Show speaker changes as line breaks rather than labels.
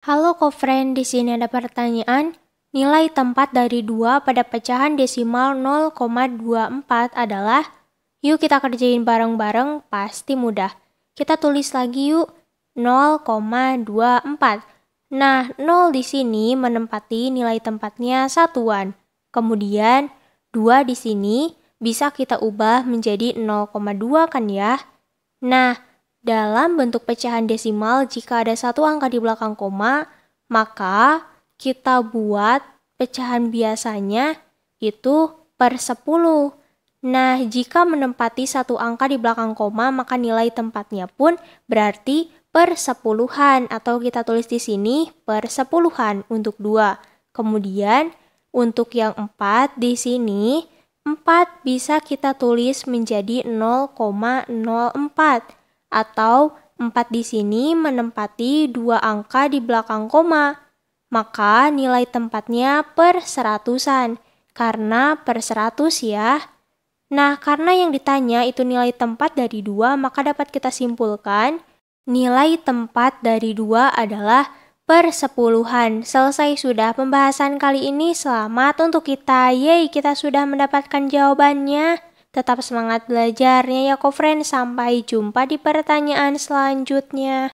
Halo kofren, di sini ada pertanyaan. Nilai tempat dari 2 pada pecahan desimal 0,24 adalah Yuk kita kerjain bareng-bareng, pasti mudah. Kita tulis lagi yuk 0,24. Nah, 0 di sini menempati nilai tempatnya satuan. Kemudian 2 di sini bisa kita ubah menjadi 0,2 kan ya? Nah, dalam bentuk pecahan desimal, jika ada satu angka di belakang koma, maka kita buat pecahan biasanya itu per 10. Nah, jika menempati satu angka di belakang koma, maka nilai tempatnya pun berarti per sepuluhan atau kita tulis di sini per sepuluhan untuk dua. Kemudian untuk yang empat di sini empat bisa kita tulis menjadi 0,04 atau 4 di sini menempati dua angka di belakang koma, maka nilai tempatnya per seratusan, karena per seratus ya. Nah, karena yang ditanya itu nilai tempat dari dua, maka dapat kita simpulkan nilai tempat dari dua adalah persepuluhan. Selesai sudah pembahasan kali ini, selamat untuk kita. Yeay, kita sudah mendapatkan jawabannya. Tetap semangat belajarnya ya, Kofren. Sampai jumpa di pertanyaan selanjutnya.